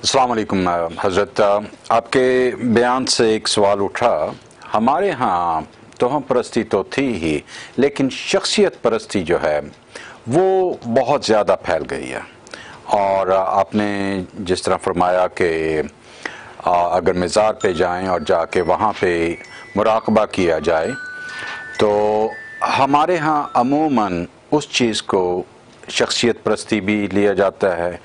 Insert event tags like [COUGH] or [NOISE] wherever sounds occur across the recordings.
अलकुम हज़रत आपके बयान से एक सवाल उठा हमारे यहाँ तोहम परस्ती तो थी ही लेकिन शख्सियत परस्ती जो है वो बहुत ज़्यादा फैल गई है और आपने जिस तरह फरमाया कि अगर मज़ार पे जाएं और जाके वहाँ पे मुराकबा किया जाए तो हमारे यहाँ अमूमन उस चीज़ को शख्सियत परस्ती भी लिया जाता है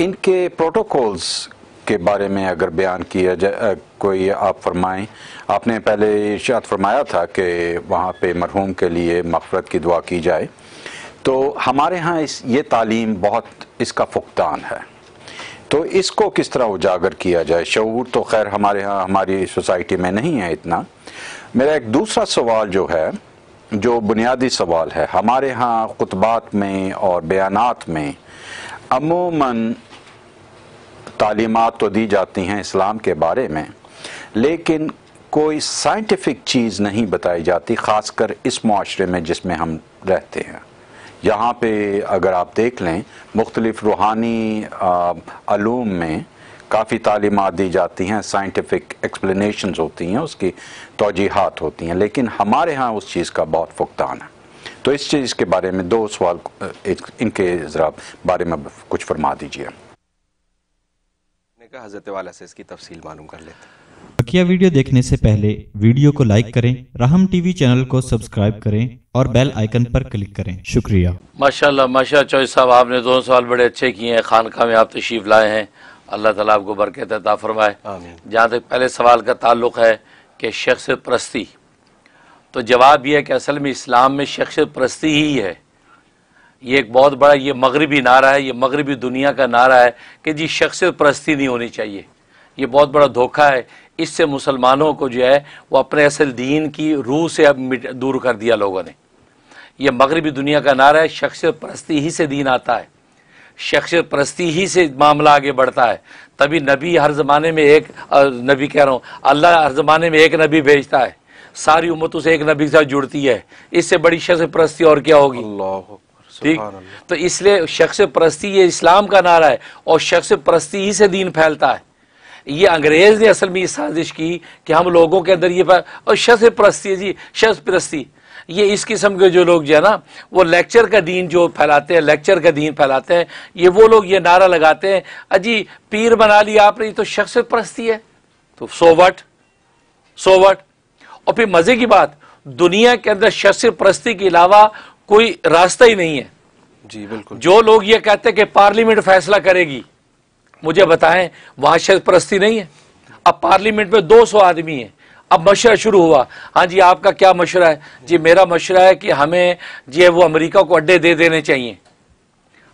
इनके प्रोटोकॉल्स के बारे में अगर बयान किया जाए कोई आप फरमाएं आपने पहले इर्शाद फरमाया था कि वहाँ पे मरहूम के लिए मफरत की दुआ की जाए तो हमारे यहाँ इस ये तालीम बहुत इसका फुकदान है तो इसको किस तरह उजागर किया जाए शूर तो खैर हमारे यहाँ हमारी सोसाइटी में नहीं है इतना मेरा एक दूसरा सवाल जो है जो बुनियादी सवाल है हमारे यहाँ खुतबात में और बयानात में अमूमन तालीमत तो दी जाती हैं इस्लाम के बारे में लेकिन कोई साइंटिफिक चीज़ नहीं बताई जाती ख़ासकर इस माशरे में जिसमें हम रहते हैं यहाँ पे अगर आप देख लें मुख्तलिफ़ रूहानी आलूम में काफ़ी तालीमत दी जाती हैं साइंटिफिक एक्सप्लेनेशंस होती हैं उसकी तोजीहत होती हैं लेकिन हमारे यहाँ उस चीज़ का बहुत फुकदान है तो इस चीज़ के बारे में दो सवाल इनके ज़रा बारे में कुछ फरमा दीजिए हज़रत वाला से इसकी तफसील मालूम कर लेते बकिया वीडियो देखने से पहले वीडियो को लाइक करें रहम टीवी चैनल को सब्सक्राइब करें और बेल आइकन पर क्लिक करें शुक्रिया माशाल्लाह माशा चौहरी साहब आपने दोनों सवाल बड़े अच्छे किए हैं खानका में आप तशीफ लाए हैं अल्लाह ताला आपको बरकत अता फरमाए जहाँ तक पहले सवाल का ताल्लुक है कि शख्स परस्ती तो जवाब यह है कि असल में इस्लाम में शख्सियत परस्ती ही है ये एक बहुत बड़ा ये मगरबी नारा है ये मगरबी दुनिया का नारा है कि जी शख्सियत परस्ती नहीं होनी चाहिए ये बहुत बड़ा धोखा है इससे मुसलमानों को जो है वो अपने असल दीन की रूह से अब दूर कर दिया लोगों ने यह मगरबी दुनिया का नारा है शख्सियत परस्ती ही से दीन आता है शख्सियत परस्ती ही से मामला आगे बढ़ता है तभी नबी हर ज़माने में एक नबी कह रहा हूँ अल्लाह हर ज़माने में एक नबी भेजता है सारी उम्मत तो उसे एक नबी के जुड़ती है इससे बड़ी शख्स परस्ती और क्या होगी ठीक तो इसलिए शख्स परस्ती ये इस्लाम का नारा है और शख्स परस्ती ही से दीन फैलता है ये अंग्रेज़ ने असल में ये साजिश की कि हम लोगों के अंदर ये और शख्स परस्ती है जी शख्स परस्ती ये इस किस्म के जो लोग जो है ना वो लेक्चर का दीन जो फैलाते हैं लेक्चर का दीन फैलाते हैं ये वो लोग ये नारा लगाते हैं अजी पीर बना लिया आपने तो शख्स परस्ती है तो सोवट सोवट और फिर मजे की बात दुनिया के अंदर शस्त्र परस्ती के अलावा कोई रास्ता ही नहीं है जी बिल्कुल जो लोग ये कहते हैं कि पार्लियामेंट फैसला करेगी मुझे बताएं वहां शस्त्र परस्ती नहीं है अब पार्लियामेंट में 200 आदमी है अब मशरा शुरू हुआ हाँ जी आपका क्या मशरा है जी मेरा मशरा है कि हमें जी वो अमरीका को अड्डे दे देने चाहिए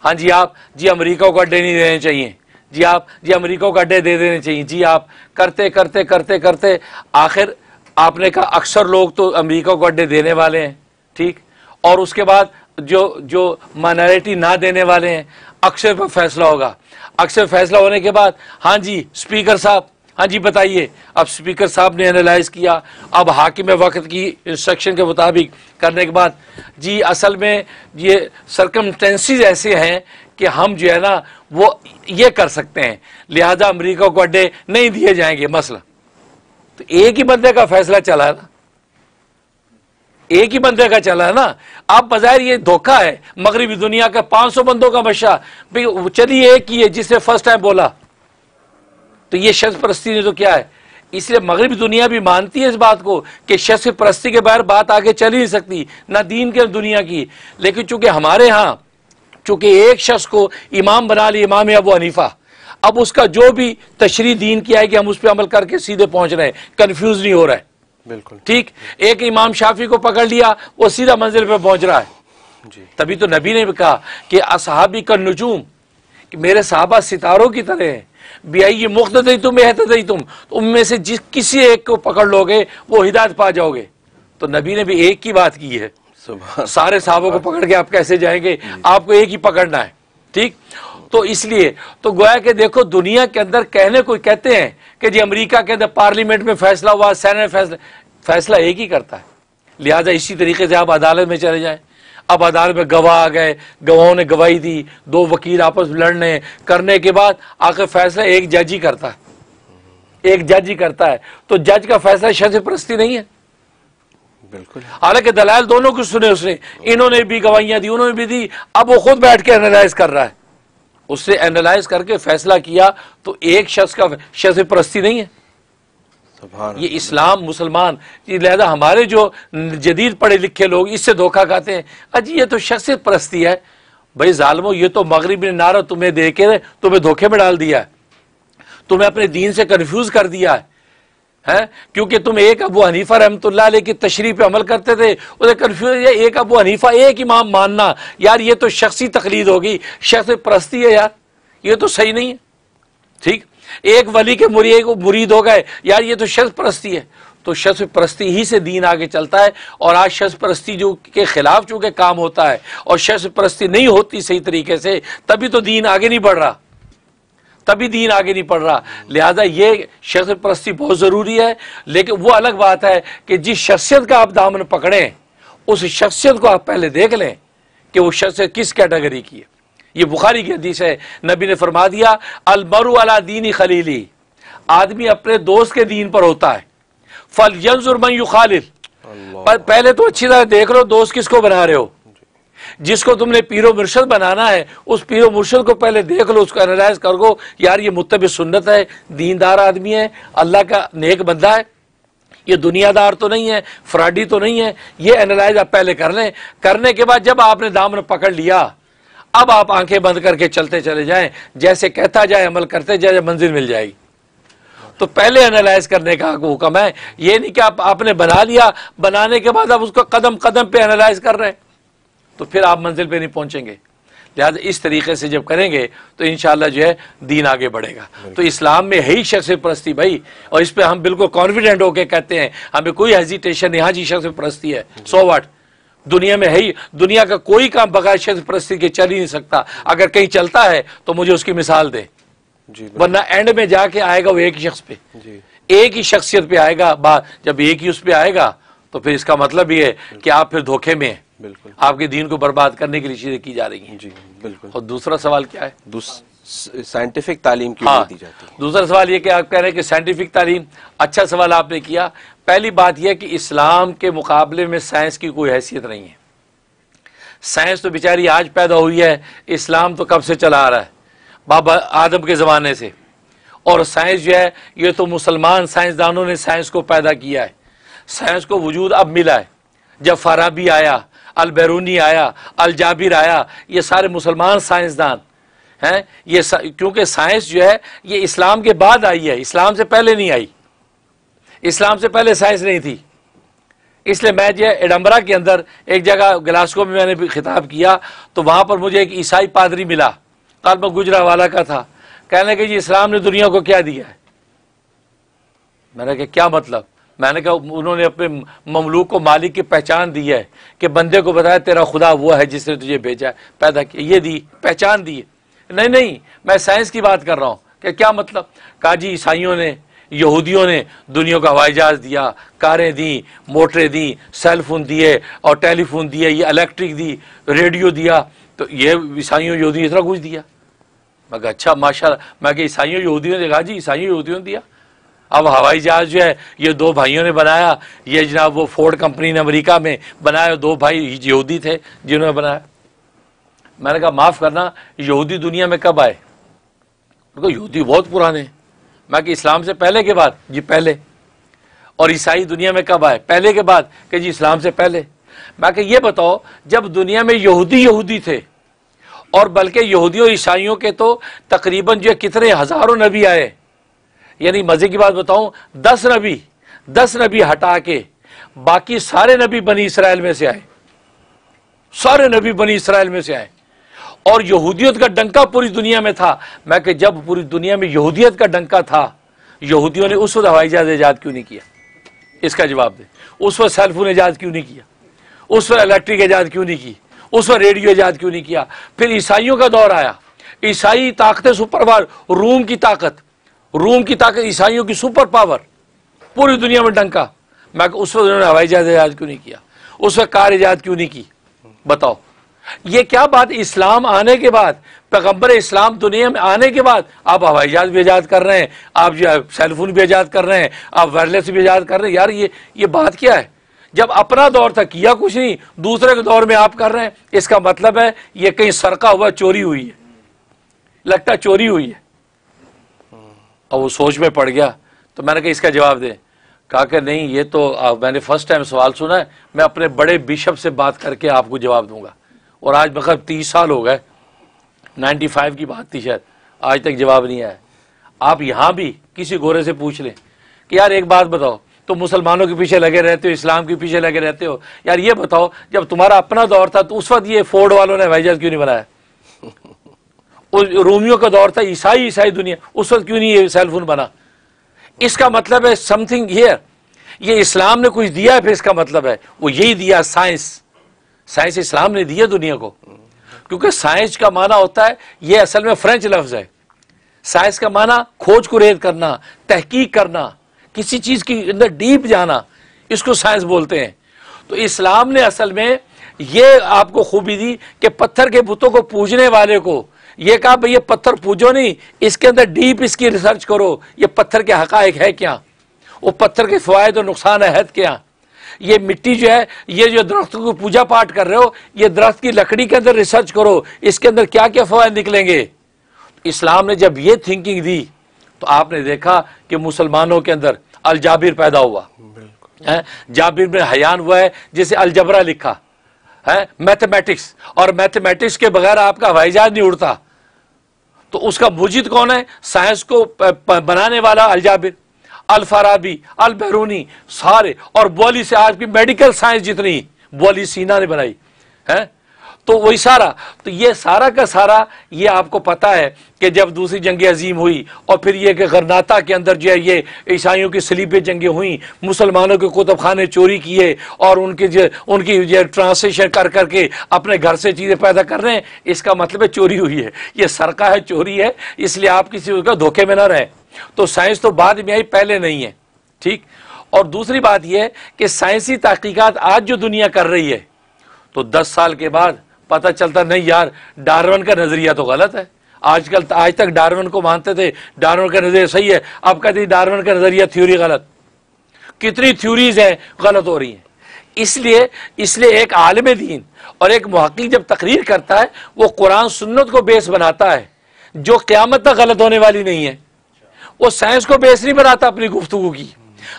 हाँ जी आप जी अमरीका को अड्डे नहीं देने चाहिए जी आप जी अमेरिका को अड्डे दे देने चाहिए जी आप करते करते करते करते आखिर आपने कहा अक्सर लोग तो अमेरिका को अड्डे देने वाले हैं ठीक और उसके बाद जो जो माइनॉरिटी ना देने वाले हैं अक्सर पर फैसला होगा अक्सर फैसला होने के बाद हाँ जी स्पीकर साहब हाँ जी बताइए अब स्पीकर साहब ने एनालाइज किया अब हाकिम वक्त की इंस्ट्रक्शन के मुताबिक करने के बाद जी असल में ये सरकमटेंसीज ऐसे हैं कि हम जो है ना वो ये कर सकते हैं लिहाजा अमरीका को अड्डे नहीं दिए जाएंगे मसला तो एक ही बंदे का फैसला चला है ना एक ही बंदे का चला है ना आप बाजार ये धोखा है मगरबी दुनिया का पांच सौ बंदों का मशा भाई चलिए एक ही है जिसने फर्स्ट टाइम बोला तो ये शख्स परस्ती ने तो क्या है इसलिए मगरबी दुनिया भी मानती है इस बात को कि शख्स परस्ती के बाहर बात आगे चल ही नहीं सकती ना दीन के दुनिया की लेकिन चूंकि हमारे यहां चूंकि एक शख्स को इमाम बना लिया इमाम अबू हनीफा अब उसका जो भी तशरी दीन किया है कि हम उस पर अमल करके सीधे पहुंच रहे हैं कन्फ्यूज नहीं हो रहा है बिल्कुल ठीक एक इमाम शाफी को पकड़ लिया वो सीधा मंजिल पर पहुंच रहा है जी। तभी तो नबी ने भी कहा कि असहाबी का नजूम कि मेरे साहबा सितारों की तरह हैं मुख्त मुख्तदई तुम एहत एहतदई तुम तो उनमें से जिस किसी एक को पकड़ लोगे वो हिदायत पा जाओगे तो नबी ने भी एक की बात की है सारे साहबों को पकड़ के आप कैसे जाएंगे आपको एक ही पकड़ना है ठीक तो इसलिए तो गोया के देखो दुनिया के अंदर कहने को कहते हैं कि जी अमेरिका के अंदर पार्लियामेंट में फैसला हुआ सेनेट में फैसला फैसला एक ही करता है लिहाजा इसी तरीके से आप अदालत में चले जाएं अब अदालत में गवाह आ गए गवाहों ने गवाही दी दो वकील आपस में लड़ने करने के बाद आखिर फैसला एक जज ही करता है एक जज ही करता है तो जज का फैसला शत परस्ती नहीं है बिल्कुल हालांकि दलाल दोनों को सुने उसने इन्होंने भी गवाहियां दी उन्होंने भी दी अब वो खुद बैठ के एनालाइज कर रहा है उससे एनालाइज करके फैसला किया तो एक शख्स का शख्स परस्ती नहीं है ये इस्लाम मुसलमान लिहाजा हमारे जो जदीद पढ़े लिखे लोग इससे धोखा खाते हैं अजी ये तो शख्सियत परस्ती है भाई ालमो ये तो मगरब ने नारा तुम्हें दे के तुम्हें धोखे में डाल दिया है तुम्हें अपने दीन से कन्फ्यूज कर दिया है है क्योंकि तुम एक अबू हनीफा रहमतुल्लाह की तशरी पे अमल करते थे उसे कन्फ्यूज है एक अबू हनीफा एक इमाम मानना यार ये तो शख्सी तकलीद होगी शख्स परस्ती है यार ये तो सही नहीं है ठीक एक वली के मुरी को मुरीद हो गए यार ये तो शख्स परस्ती है तो शस परस्ती ही से दीन आगे चलता है और आज शस परस्ती जो के खिलाफ चूंकि काम होता है और शस परस्ती नहीं होती सही तरीके से तभी तो दीन आगे नहीं बढ़ रहा तभी दीन आगे नहीं पढ़ रहा लिहाजा ये शख्स परस्ती बहुत ज़रूरी है लेकिन वो अलग बात है कि जिस शख्सियत का आप दामन पकड़ें उस शख्सियत को आप पहले देख लें कि वो शख्सियत किस कैटेगरी की है ये बुखारी की हदीस है नबी ने फरमा दिया अलमरु अला दीनी खलीली आदमी अपने दोस्त के दीन पर होता है फल यंजुर मयू खालिद पहले तो अच्छी तरह देख लो दोस्त किसको बना रहे हो जिसको तुमने पीरो मुर्शद बनाना है उस पीरो मुर्शद को पहले देख लो उसको एनालाइज कर दो यार ये मुतब सुन्नत है दीनदार आदमी है अल्लाह का नेक बंदा है ये दुनियादार तो नहीं है फ्रॉडी तो नहीं है ये एनालाइज आप पहले कर लें करने के बाद जब आपने दामन पकड़ लिया अब आप आंखें बंद करके चलते चले जाएं जैसे कहता जाए अमल करते जाए मंजिल मिल जाएगी तो पहले एनालाइज करने का हुक्म है ये नहीं कि आप आपने बना लिया बनाने के बाद आप उसको कदम कदम पे एनालाइज कर रहे हैं तो फिर आप मंजिल पर नहीं पहुंचेंगे लिहाजा इस तरीके से जब करेंगे तो इन जो है दीन आगे बढ़ेगा तो इस्लाम में है ही शख्स परस्ती भाई और इस पर हम बिल्कुल कॉन्फिडेंट होकर कहते हैं हमें कोई हेजिटेशन यहाँ जी शख्स परस्ती है सो वाट दुनिया में है ही दुनिया का कोई काम बगैर शख्स परस्ती के चल ही नहीं सकता अगर कहीं चलता है तो मुझे उसकी मिसाल दे वरना एंड में जाके आएगा वो एक ही शख्स पे एक ही शख्सियत पे आएगा जब एक ही उस पर आएगा तो फिर इसका मतलब ये है कि आप फिर धोखे में हैं बिल्कुल आपके दीन को बर्बाद करने के लिए चीजें की जा रही हैं जी बिल्कुल और दूसरा सवाल क्या है साइंटिफिक तालीम क्यों हाँ, दी जाती है दूसरा सवाल ये कि आप कह रहे हैं कि साइंटिफिक तालीम अच्छा सवाल आपने किया पहली बात यह कि इस्लाम के मुकाबले में साइंस की कोई हैसियत नहीं है साइंस तो बेचारी आज पैदा हुई है इस्लाम तो कब से चला आ रहा है बाबा आदम के ज़माने से और साइंस जो है ये तो मुसलमान साइंसदानों ने साइंस को पैदा किया है साइंस को वजूद अब मिला है जब फराबी आया अलबैरूनी आया अलजाबिर आया ये सारे मुसलमान साइंसदान हैं ये सा, क्योंकि साइंस जो है ये इस्लाम के बाद आई है इस्लाम से पहले नहीं आई इस्लाम से पहले साइंस नहीं थी इसलिए मैं जो एडम्बरा के अंदर एक जगह ग्लास्को में मैंने खिताब किया तो वहाँ पर मुझे एक ईसाई पादरी मिला कल कलम गुजरा वाला का था कहने के जी इस्लाम ने दुनिया को क्या दिया है मैंने कहा क्या मतलब मैंने कहा उन्होंने अपने ममलूक को मालिक की पहचान दी है कि बंदे को बताया तेरा खुदा वो है जिसने तुझे भेजा है पैदा किया ये दी पहचान दी नहीं नहीं मैं साइंस की बात कर रहा हूँ कि क्या मतलब कहा जी ईसाइयों ने यहूदियों ने दुनिया का हवाई जहाज दिया कारें दी मोटरें दी सेलफोन दिए और टेलीफोन दिए ये इलेक्ट्रिक दी रेडियो दिया तो ये ईसाइयों यहूदियों इतना कुछ दिया मैं अच्छा माशा मैं ईसाइयों यहूदियों ने कहा जी ईसाइयों यहूदियों ने दिया अब हवाई जहाज जो है ये दो भाइयों ने बनाया ये जनाब वो फोर्ड कंपनी ने अमेरिका में बनाया दो भाई यहूदी थे जिन्होंने बनाया मैंने कहा माफ़ करना यहूदी दुनिया में कब आए तो यहूदी बहुत पुराने मैं कि इस्लाम से पहले के बाद जी पहले और ईसाई दुनिया में कब आए पहले के बाद कि जी इस्लाम से पहले मैं कि ये बताओ जब दुनिया में यहूदी यहूदी थे और बल्कि यहूदियों ईसाइयों के तो तकरीबन जो कितने हज़ारों नबी आए यानी मज़े की बात बताऊं दस नबी दस नबी हटा के बाकी सारे नबी बनी इसराइल में से आए सारे नबी बनी इसराइल में से आए और यहूदियत का डंका पूरी दुनिया में था मैं कि जब पूरी दुनिया में यहूदियत का डंका था यहूदियों ने उस वक्त हवाई जहाज ईजाद क्यों नहीं किया इसका जवाब दे उस वक्त सेलफोन ईजाद क्यों नहीं किया उस वक्त इलेक्ट्रिक ईजाद क्यों नहीं की उस वक्त रेडियो ईजाद क्यों नहीं किया फिर ईसाइयों का दौर आया ईसाई ताकतें सुपरवार रूम की ताकत रूम की ताकत ईसाइयों की सुपर पावर पूरी दुनिया में डंका मैं उस वक्त उन्होंने हवाई जहाज ईजाद क्यों नहीं किया उस वक्त कार ईजाद क्यों नहीं की बताओ ये क्या बात इस्लाम आने के बाद पैगम्बर इस्लाम दुनिया में आने के बाद आप हवाई जहाज भी आजाद कर रहे हैं आप जो है सेलफोन भी आजाद कर रहे हैं आप वायरलेस भी आजाद कर रहे हैं यार ये ये बात क्या है जब अपना दौर था किया कुछ नहीं दूसरे के दौर में आप कर रहे हैं इसका मतलब है ये कहीं सरका हुआ चोरी हुई है लगता चोरी हुई है अब वो सोच में पड़ गया तो मैंने कहा इसका जवाब दे कहा कि नहीं ये तो आ, मैंने फर्स्ट टाइम सवाल सुना है मैं अपने बड़े बिशप से बात करके आपको जवाब दूंगा और आज मतलब तीस साल हो गए नाइन्टी फाइव की बात थी शायद आज तक जवाब नहीं आया आप यहाँ भी किसी गोरे से पूछ लें कि यार एक बात बताओ तो मुसलमानों के पीछे लगे रहते हो इस्लाम के पीछे लगे रहते हो यार ये बताओ जब तुम्हारा अपना दौर था तो उस वक्त ये फोर्ड वालों ने वाइजर क्यों नहीं बनाया रोमियो का दौर था ईसाई ईसाई दुनिया उस वक्त क्यों नहीं ये सेलफोन बना इसका मतलब है समथिंग हियर ये इस्लाम ने कुछ दिया है फिर इसका मतलब है वो यही दिया साइंस साइंस इस्लाम ने दिया दुनिया को क्योंकि साइंस का माना होता है ये असल में फ्रेंच लफ्ज़ है साइंस का माना खोज को करना तहकीक करना किसी चीज़ के अंदर डीप जाना इसको साइंस बोलते हैं तो इस्लाम ने असल में ये आपको खूबी दी कि पत्थर के बुतों को पूजने वाले को ये कहा भाई ये पत्थर पूजो नहीं इसके अंदर डीप इसकी रिसर्च करो ये पत्थर के हक है क्या वो पत्थर के फ़वाद और तो नुकसान है क्या ये मिट्टी जो है ये जो दरख्त को पूजा पाठ कर रहे हो ये दरख्त की लकड़ी के अंदर रिसर्च करो इसके अंदर क्या क्या फ़वाद निकलेंगे तो इस्लाम ने जब ये थिंकिंग दी तो आपने देखा कि मुसलमानों के अंदर अलजाबिर पैदा हुआ है जाबिर में हयान हुआ है जिसे अलजबरा लिखा है मैथमेटिक्स और मैथमेटिक्स के बगैर आपका हवाई जहाज नहीं उड़ता तो उसका मुजिद कौन है साइंस को बनाने वाला अलजाबिर अलफराबी अलबैरूनी सारे और बोली से आज की मेडिकल साइंस जितनी बोली सीना ने बनाई है तो वही सारा तो ये सारा का सारा ये आपको पता है कि जब दूसरी जंग अजीम हुई और फिर ये कि गरनाता के अंदर जो है ये ईसाइयों की सलीबे जंगें हुई मुसलमानों के कुतब खाने चोरी किए और उनके जो उनकी जो ट्रांसलेशन कर करके अपने घर से चीज़ें पैदा कर रहे हैं इसका मतलब है चोरी हुई है ये सरका है चोरी है इसलिए आप किसी का धोखे में ना रहें तो साइंस तो बाद में आई पहले नहीं है ठीक और दूसरी बात यह कि साइंसी तहकीकत आज जो दुनिया कर रही है तो 10 साल के बाद पता चलता नहीं यार डार्वन का नज़रिया तो गलत है आजकल आज तक डार्वन को मानते थे डार्वन का नज़रिया सही है अब कहते डार्वन का नज़रिया थ्योरी गलत कितनी थ्योरीज़ हैं गलत हो रही हैं इसलिए इसलिए एक आलम दीन और एक महकी जब तकरीर करता है वो कुरान सुन्नत को बेस बनाता है जो क़्यामत तक गलत होने वाली नहीं है वो साइंस को बेस नहीं बनाता अपनी गुफ्तु की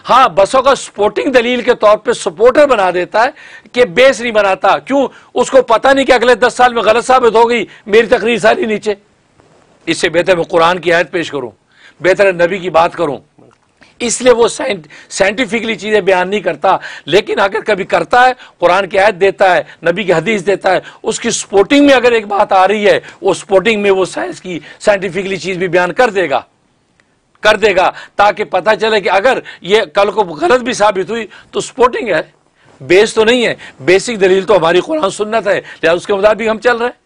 हाँ बसों का स्पोर्टिंग दलील के तौर पे सपोर्टर बना देता है कि बेस नहीं बनाता क्यों उसको पता नहीं कि अगले दस साल में गलत साबित होगी मेरी तकरीर सारी नीचे इससे बेहतर मैं कुरान की आयत पेश करूं बेहतर नबी की बात करूं इसलिए वो साइंटिफिकली चीज़ें बयान नहीं करता लेकिन अगर कभी करता है कुरान की आयत देता है नबी की हदीस देता है उसकी स्पोर्टिंग में अगर एक बात आ रही है वो स्पोर्टिंग में वो साइंस की साइंटिफिकली चीज़ भी बयान कर देगा कर देगा ताकि पता चले कि अगर ये कल को गलत भी साबित हुई तो स्पोर्टिंग है बेस तो नहीं है बेसिक दलील तो हमारी कुरान सुन्नत है लिहाजा उसके मुताबिक हम चल रहे हैं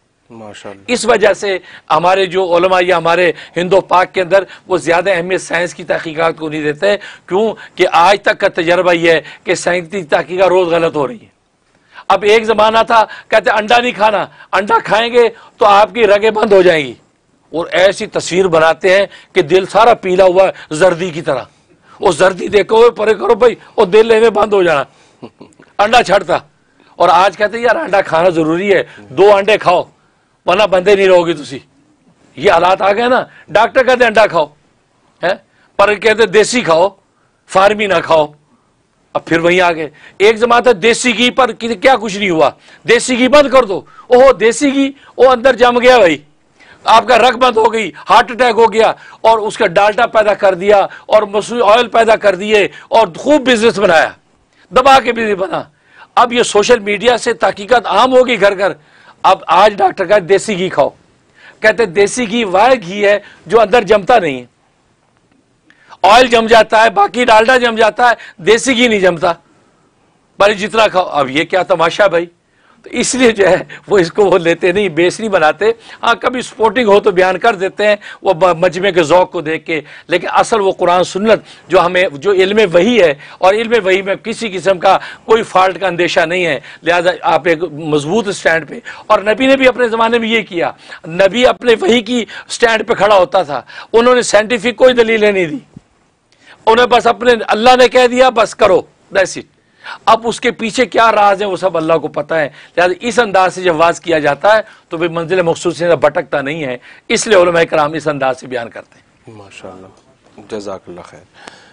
इस वजह से हमारे जो ओलमा या हमारे हिंदो पाक के अंदर वो ज़्यादा अहमियत साइंस की तहकीक़ात को नहीं देते क्यों कि आज तक का तजर्बा यह है कि साइंस की तहकीक़ात रोज़ गलत हो रही है अब एक ज़माना था कहते अंडा नहीं खाना अंडा खाएंगे तो आपकी रगें बंद हो जाएंगी और ऐसी तस्वीर बनाते हैं कि दिल सारा पीला हुआ है जर्दी की तरह वो जर्दी देखो परे करो भाई और दिल लेने बंद हो जाना [LAUGHS] अंडा छड़ता और आज कहते यार अंडा खाना जरूरी है दो अंडे खाओ वरना बंदे नहीं रहोगे तुम ये हालात आ गए ना डॉक्टर कहते अंडा खाओ है पर कहते देसी खाओ फार्मी ना खाओ अब फिर वहीं आ गए एक जमात है देसी घी पर क्या कुछ नहीं हुआ देसी घी बंद कर दो ओहो देसी घी वो अंदर जम गया भाई आपका बंद हो गई हार्ट अटैक हो गया और उसका डाल्टा पैदा कर दिया और मसूरी ऑयल पैदा कर दिए और खूब बिजनेस बनाया दबा के बिजनेस बना अब ये सोशल मीडिया से तहकीकत आम होगी घर घर अब आज डॉक्टर कहे देसी घी खाओ कहते देसी घी वह घी है जो अंदर जमता नहीं है ऑयल जम जाता है बाकी डाल्टा जम जाता है देसी घी नहीं जमता पर जितना खाओ अब ये क्या तमाशा भाई तो इसलिए जो है वो इसको वो लेते नहीं बेस नहीं बनाते हाँ कभी स्पोर्टिंग हो तो बयान कर देते हैं वो मजमे के ओक़ को देख के लेकिन असल वो कुरान सुन्नत जो हमें जो इल्म वही है और इल्म वही में किसी किस्म का कोई फॉल्ट का अंदेशा नहीं है लिहाजा आप एक मजबूत स्टैंड पे और नबी ने भी अपने ज़माने में ये किया नबी अपने वही की स्टैंड पर खड़ा होता था उन्होंने साइंटिफिक कोई दलीलें नहीं दी उन्हें बस अपने अल्लाह ने कह दिया बस करो दैट्स इट अब उसके पीछे क्या राज है वो सब अल्लाह को पता है लिहाजा इस अंदाज से जब वाज किया जाता है तो भाई मंजिल मखसूस भटकता नहीं है इसलिए कराम इस अंदाज से बयान करते हैं माशा जजाक खैर